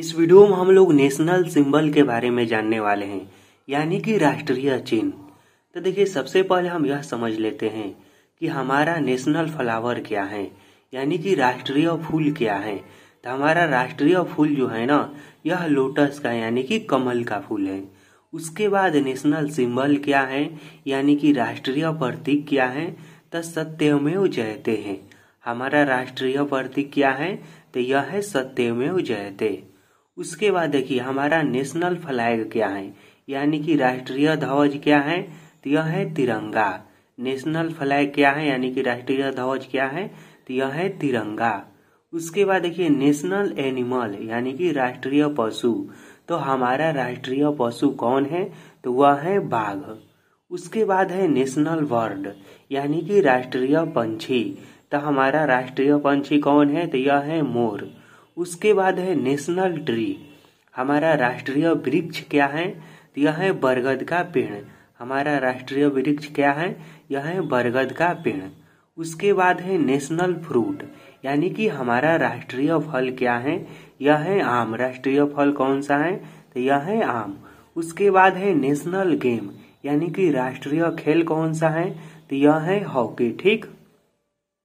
इस वीडियो में हम लोग नेशनल सिंबल के बारे में जानने वाले हैं यानी कि राष्ट्रीय चिन्ह तो देखिए सबसे पहले हम यह समझ लेते हैं कि हमारा नेशनल फ्लावर क्या है यानी कि राष्ट्रीय फूल क्या है तो हमारा राष्ट्रीय फूल जो है ना यह लोटस का यानी कि कमल का फूल है उसके बाद नेशनल सिंबल क्या है यानी कि राष्ट्रीय प्रतीक क्या है तो सत्यमेव जयते हैं हमारा राष्ट्रीय प्रतीक क्या है तो यह है सत्यमेव जयते उसके बाद देखिए हमारा नेशनल फ्लैग क्या है यानी कि राष्ट्रीय ध्वज क्या है तो यह है तिरंगा नेशनल फ्लैग क्या है यानी कि राष्ट्रीय ध्वज क्या है तो यह है तिरंगा उसके बाद देखिए नेशनल एनिमल यानी कि राष्ट्रीय पशु तो हमारा राष्ट्रीय पशु कौन है तो वह है बाघ उसके बाद है नेशनल बर्ड यानी कि राष्ट्रीय पंछी तो हमारा राष्ट्रीय पंछी कौन है तो यह है मोर उसके बाद है नेशनल ट्री हमारा राष्ट्रीय वृक्ष क्या है यह है बरगद का पेड़ हमारा राष्ट्रीय वृक्ष क्या है यह है बरगद का पेड़ उसके बाद है नेशनल फ्रूट यानी कि हमारा राष्ट्रीय फल क्या है यह है आम राष्ट्रीय फल कौन सा है तो यह है आम उसके बाद है नेशनल गेम यानी कि राष्ट्रीय खेल कौन सा है तो यह है हॉकी ठीक